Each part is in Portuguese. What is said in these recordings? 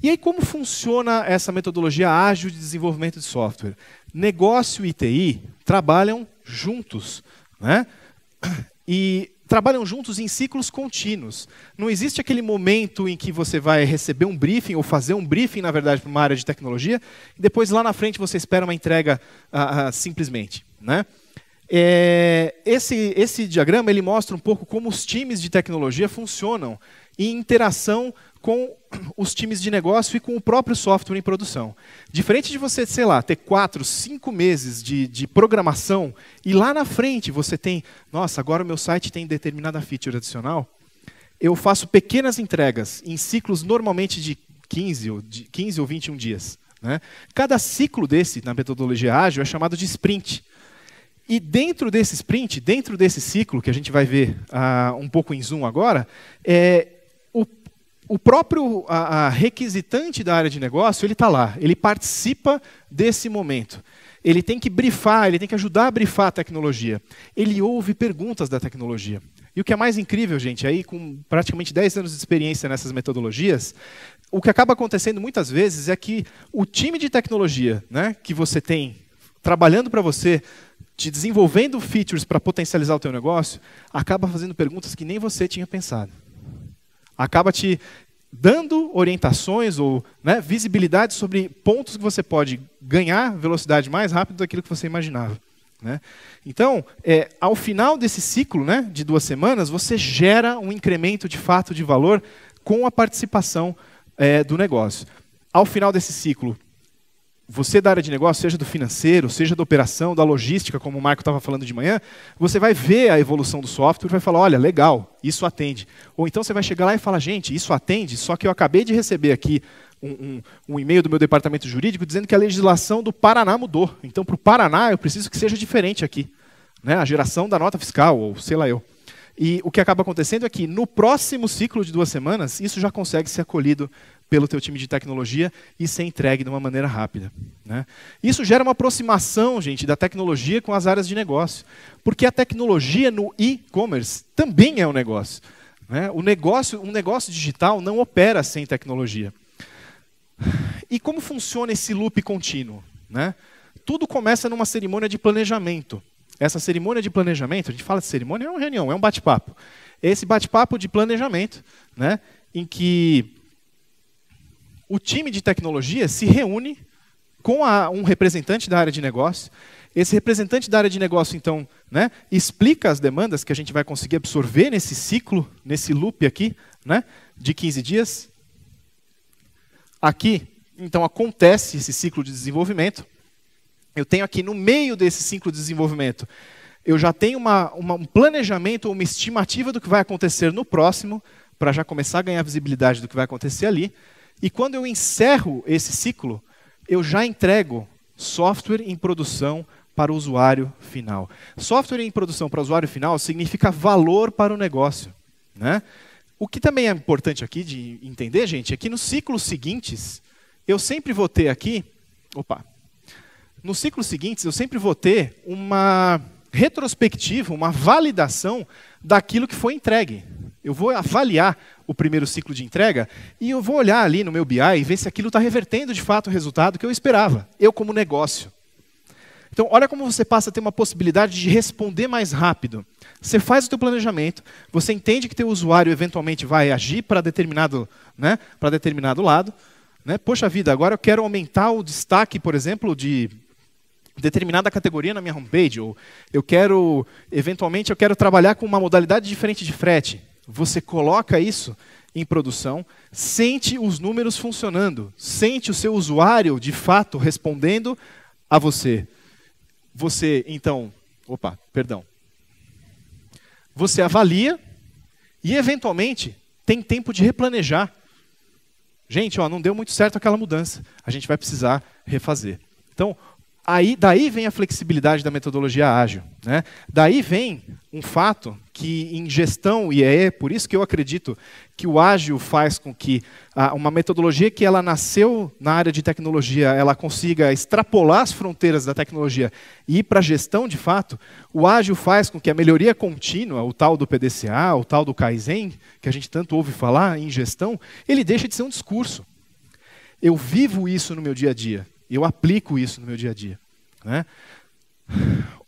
E aí, como funciona essa metodologia ágil de desenvolvimento de software? Negócio e TI trabalham juntos, né? E trabalham juntos em ciclos contínuos. Não existe aquele momento em que você vai receber um briefing ou fazer um briefing, na verdade, para uma área de tecnologia, e depois lá na frente você espera uma entrega ah, ah, simplesmente, né? É, esse, esse diagrama ele mostra um pouco como os times de tecnologia funcionam em interação com os times de negócio e com o próprio software em produção. Diferente de você, sei lá, ter quatro, cinco meses de, de programação e lá na frente você tem, nossa, agora o meu site tem determinada feature adicional, eu faço pequenas entregas em ciclos normalmente de 15 ou, de 15 ou 21 dias. Né? Cada ciclo desse, na metodologia ágil, é chamado de sprint. E dentro desse sprint, dentro desse ciclo, que a gente vai ver uh, um pouco em zoom agora, é, o próprio a, a requisitante da área de negócio, ele está lá, ele participa desse momento. Ele tem que brifar, ele tem que ajudar a brifar a tecnologia. Ele ouve perguntas da tecnologia. E o que é mais incrível, gente, aí com praticamente 10 anos de experiência nessas metodologias, o que acaba acontecendo muitas vezes é que o time de tecnologia né, que você tem trabalhando para você, te desenvolvendo features para potencializar o teu negócio, acaba fazendo perguntas que nem você tinha pensado acaba te dando orientações ou né, visibilidade sobre pontos que você pode ganhar velocidade mais rápido daquilo que você imaginava. Né? Então, é, ao final desse ciclo né, de duas semanas, você gera um incremento de fato de valor com a participação é, do negócio. Ao final desse ciclo, você da área de negócio, seja do financeiro, seja da operação, da logística, como o Marco estava falando de manhã, você vai ver a evolução do software e vai falar, olha, legal, isso atende. Ou então você vai chegar lá e falar, gente, isso atende, só que eu acabei de receber aqui um, um, um e-mail do meu departamento jurídico dizendo que a legislação do Paraná mudou. Então, para o Paraná, eu preciso que seja diferente aqui. Né? A geração da nota fiscal, ou sei lá eu. E o que acaba acontecendo é que no próximo ciclo de duas semanas, isso já consegue ser acolhido pelo teu time de tecnologia e ser entregue de uma maneira rápida. Né? Isso gera uma aproximação, gente, da tecnologia com as áreas de negócio. Porque a tecnologia no e-commerce também é um negócio. Né? O negócio. Um negócio digital não opera sem tecnologia. E como funciona esse loop contínuo? Né? Tudo começa numa cerimônia de planejamento. Essa cerimônia de planejamento, a gente fala de cerimônia, é uma reunião, é um bate-papo. Esse bate-papo de planejamento, né, em que o time de tecnologia se reúne com a, um representante da área de negócio. Esse representante da área de negócio, então, né, explica as demandas que a gente vai conseguir absorver nesse ciclo, nesse loop aqui, né, de 15 dias. Aqui, então, acontece esse ciclo de desenvolvimento eu tenho aqui no meio desse ciclo de desenvolvimento, eu já tenho uma, uma, um planejamento, uma estimativa do que vai acontecer no próximo, para já começar a ganhar visibilidade do que vai acontecer ali. E quando eu encerro esse ciclo, eu já entrego software em produção para o usuário final. Software em produção para o usuário final significa valor para o negócio. Né? O que também é importante aqui de entender, gente, é que nos ciclos seguintes, eu sempre vou ter aqui. Opa, nos ciclos seguintes, eu sempre vou ter uma retrospectiva, uma validação daquilo que foi entregue. Eu vou avaliar o primeiro ciclo de entrega e eu vou olhar ali no meu BI e ver se aquilo está revertendo de fato o resultado que eu esperava, eu como negócio. Então, olha como você passa a ter uma possibilidade de responder mais rápido. Você faz o teu planejamento, você entende que teu usuário eventualmente vai agir para determinado, né, para determinado lado. Né? Poxa vida, agora eu quero aumentar o destaque, por exemplo, de determinada categoria na minha homepage, ou eu quero, eventualmente, eu quero trabalhar com uma modalidade diferente de frete. Você coloca isso em produção, sente os números funcionando, sente o seu usuário, de fato, respondendo a você. Você, então, opa, perdão. Você avalia e, eventualmente, tem tempo de replanejar. Gente, ó, não deu muito certo aquela mudança. A gente vai precisar refazer. Então, Aí, daí vem a flexibilidade da metodologia ágil. Né? Daí vem um fato que em gestão, e é por isso que eu acredito que o ágil faz com que ah, uma metodologia que ela nasceu na área de tecnologia, ela consiga extrapolar as fronteiras da tecnologia e ir para a gestão de fato, o ágil faz com que a melhoria contínua, o tal do PDCA, o tal do Kaizen, que a gente tanto ouve falar em gestão, ele deixe de ser um discurso. Eu vivo isso no meu dia a dia eu aplico isso no meu dia a dia. Né?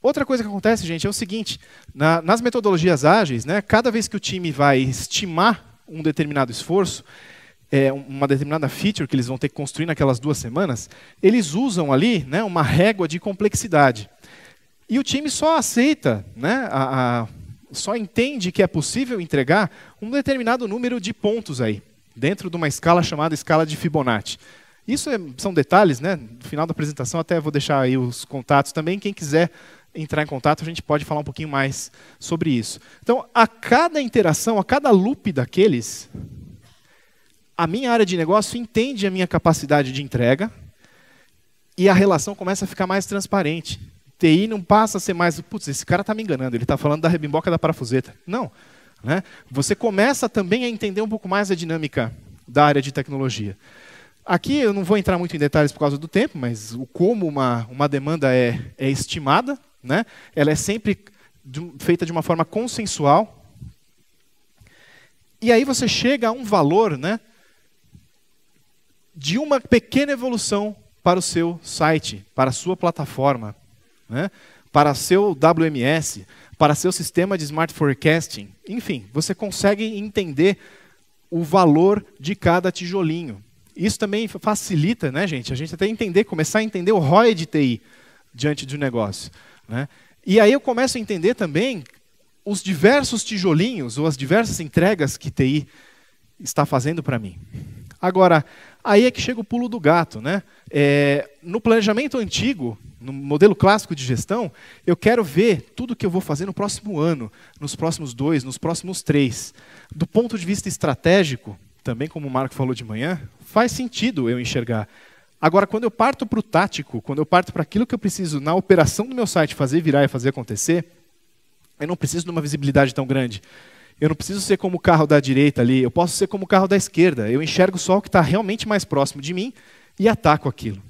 Outra coisa que acontece, gente, é o seguinte: na, nas metodologias ágeis, né, cada vez que o time vai estimar um determinado esforço, é, uma determinada feature que eles vão ter que construir naquelas duas semanas, eles usam ali né, uma régua de complexidade. E o time só aceita, né, a, a, só entende que é possível entregar um determinado número de pontos aí, dentro de uma escala chamada escala de Fibonacci. Isso é, são detalhes, né? No final da apresentação até vou deixar aí os contatos também. Quem quiser entrar em contato, a gente pode falar um pouquinho mais sobre isso. Então, a cada interação, a cada loop daqueles, a minha área de negócio entende a minha capacidade de entrega e a relação começa a ficar mais transparente. TI não passa a ser mais, putz, esse cara está me enganando, ele está falando da rebimboca da parafuseta. Não. Né? Você começa também a entender um pouco mais a dinâmica da área de tecnologia. Aqui eu não vou entrar muito em detalhes por causa do tempo, mas o como uma, uma demanda é, é estimada, né? ela é sempre de, feita de uma forma consensual. E aí você chega a um valor né, de uma pequena evolução para o seu site, para a sua plataforma, né? para seu WMS, para seu sistema de Smart Forecasting. Enfim, você consegue entender o valor de cada tijolinho. Isso também facilita, né, gente? A gente até entender, começar a entender o ROI de TI diante de um negócio. Né? E aí eu começo a entender também os diversos tijolinhos ou as diversas entregas que TI está fazendo para mim. Agora, aí é que chega o pulo do gato. Né? É, no planejamento antigo, no modelo clássico de gestão, eu quero ver tudo o que eu vou fazer no próximo ano, nos próximos dois, nos próximos três. Do ponto de vista estratégico, também como o Marco falou de manhã, faz sentido eu enxergar. Agora, quando eu parto para o tático, quando eu parto para aquilo que eu preciso na operação do meu site fazer virar e fazer acontecer, eu não preciso de uma visibilidade tão grande. Eu não preciso ser como o carro da direita ali, eu posso ser como o carro da esquerda. Eu enxergo só o que está realmente mais próximo de mim e ataco aquilo.